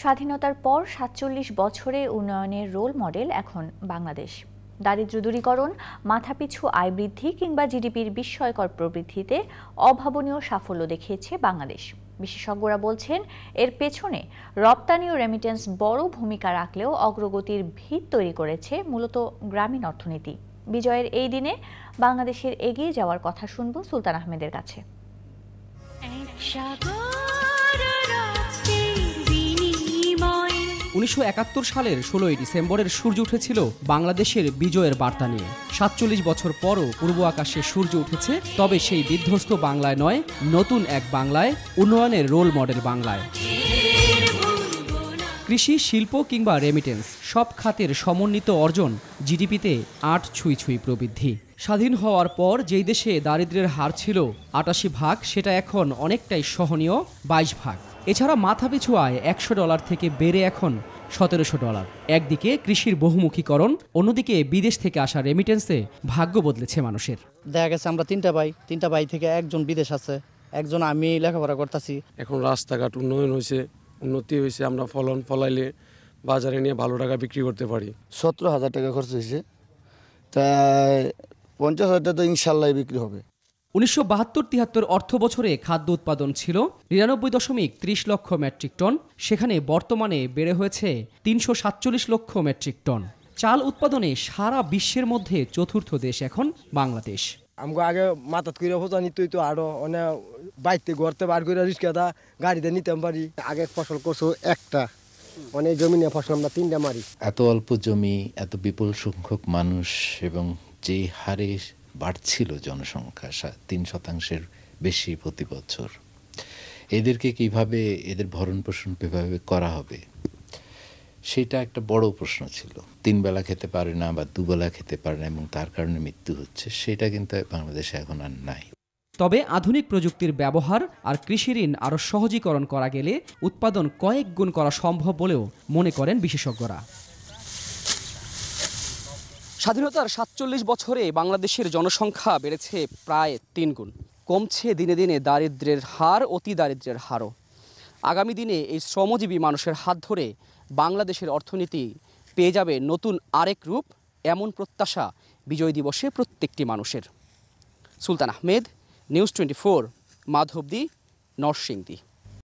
স্বাধীনতার পর সাতচল্লিশ বছরে উন্নয়নের রোল মডেল এখন বাংলাদেশ দারিদ্র দূরীকরণ মাথাপিছু আয় বৃদ্ধি কিংবা জিডিপির বিস্ময়কর প্রবৃদ্ধিতে অভাবনীয় সাফল্য দেখিয়েছে বাংলাদেশ বিশেষজ্ঞরা বলছেন এর পেছনে রপ্তানি ও রেমিটেন্স বড় ভূমিকা রাখলেও অগ্রগতির ভিত তৈরি করেছে মূলত গ্রামীণ অর্থনীতি বিজয়ের এই দিনে বাংলাদেশের এগিয়ে যাওয়ার কথা শুনব সুলতান আহমেদের কাছে উনিশশো সালের ষোলোই ডিসেম্বরের সূর্য উঠেছিল বাংলাদেশের বিজয়ের বার্তা নিয়ে সাতচল্লিশ বছর পরও পূর্ব আকাশে সূর্য উঠেছে তবে সেই বিধ্বস্ত বাংলায় নয় নতুন এক বাংলায় উন্নয়নের রোল মডেল বাংলায় কৃষি শিল্প কিংবা রেমিটেন্স সব খাতের সমন্বিত অর্জন জিডিপিতে আট ছুঁই ছুঁই প্রবৃদ্ধি স্বাধীন হওয়ার পর যেই দেশে দারিদ্রের হার ছিল আটাশি ভাগ সেটা এখন অনেকটাই সহনীয় বাইশ ভাগ এছাড়া মাথাপিছু আয় একশো ডলার থেকে বেড়ে এখন সতেরোশো ডলার একদিকে কৃষির বহুমুখীকরণ অন্যদিকে বিদেশ থেকে আসা রেমিটেন্সে ভাগ্য বদলেছে মানুষের দেখা গেছে আমরা তিনটা ভাই তিনটা ভাই থেকে একজন বিদেশ আছে একজন আমি লেখাপড়া করতেছি এখন রাস্তাঘাট উন্নয়ন হয়েছে উন্নতি হয়েছে আমরা ফলন ফলাইলে বাজারে নিয়ে ভালো টাকা বিক্রি করতে পারি সতেরো হাজার টাকা খরচ হয়েছে তা পঞ্চাশ হাজার টাকা তো ইনশাল্লাহ বিক্রি হবে উনিশশো বাহাত্তর তিয়াত্তর অর্থ বছরে খাদ্য উৎপাদন ছিল নিরানব্বই দশমিক ত্রিশ লক্ষ মেট্রিক টন সেখানে বর্তমানে বেড়ে হয়েছে তিনশো সাতচল্লিশ লক্ষ মেট্রিক টন চাল উৎপাদনে সারা বিশ্বের মধ্যে চতুর্থ দেশ এখন বাংলাদেশ আমাকে আগে মাথাত করে হোজা নিতই তো আরো অনেক বাইতে গড়তে বার করে রিক্সা দা গাড়িতে নিতাম পারি আগে ফসল করছো একটা অনেক জমি নিয়ে ফসল আমরা তিনটা মারি এত অল্প জমি এত বিপুল সংখ্যক মানুষ এবং যে হারে বাড়ছিল জনসংখ্যা তিন শতাংশের বেশি প্রতি বছর এদেরকে কিভাবে এদের ভরণ পোষণ কীভাবে করা হবে সেটা একটা বড় প্রশ্ন ছিল তিন বেলা খেতে পারে না বা দুবেলা খেতে পারে না এবং তার কারণে মৃত্যু হচ্ছে সেটা কিন্তু বাংলাদেশে এখন আর নাই তবে আধুনিক প্রযুক্তির ব্যবহার আর কৃষি ঋণ আরও সহজীকরণ করা গেলে উৎপাদন কয়েক গুণ করা সম্ভব বলেও মনে করেন বিশেষজ্ঞরা স্বাধীনতার সাতচল্লিশ বছরে বাংলাদেশের জনসংখ্যা বেড়েছে প্রায় তিন গুণ কমছে দিনে দিনে দারিদ্রের হার অতি দারিদ্রের হারও আগামী দিনে এই শ্রমজীবী মানুষের হাত ধরে বাংলাদেশের অর্থনীতি পেয়ে যাবে নতুন আরেক রূপ এমন প্রত্যাশা বিজয় দিবসে প্রত্যেকটি মানুষের Sultan Ahmed news twenty four Madhabdi Narsingdi